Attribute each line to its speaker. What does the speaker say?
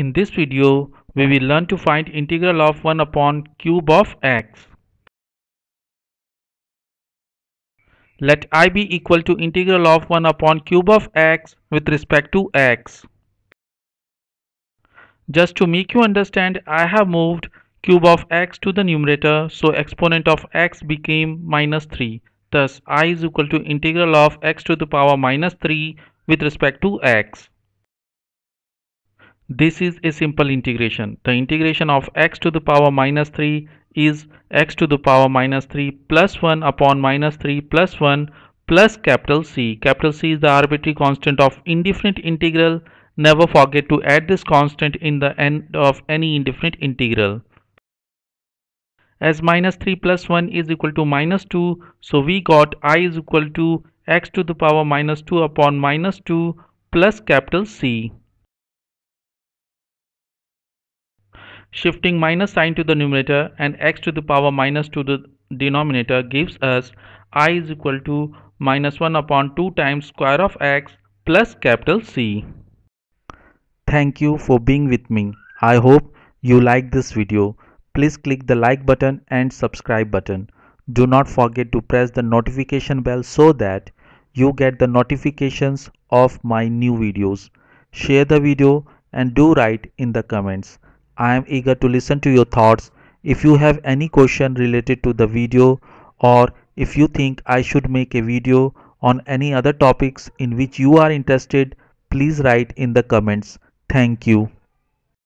Speaker 1: In this video, we will learn to find integral of 1 upon cube of x. Let i be equal to integral of 1 upon cube of x with respect to x. Just to make you understand, I have moved cube of x to the numerator, so exponent of x became minus 3. Thus, i is equal to integral of x to the power minus 3 with respect to x. This is a simple integration. The integration of x to the power minus 3 is x to the power minus 3 plus 1 upon minus 3 plus 1 plus capital C. Capital C is the arbitrary constant of indefinite integral. Never forget to add this constant in the end of any indefinite integral. As minus 3 plus 1 is equal to minus 2, so we got i is equal to x to the power minus 2 upon minus 2 plus capital C. Shifting minus sign to the numerator and x to the power minus to the denominator gives us i is equal to minus 1 upon 2 times square of x plus capital C. Thank you for being with me. I hope you like this video. Please click the like button and subscribe button. Do not forget to press the notification bell so that you get the notifications of my new videos. Share the video and do write in the comments. I am eager to listen to your thoughts. If you have any question related to the video or if you think I should make a video on any other topics in which you are interested, please write in the comments. Thank you.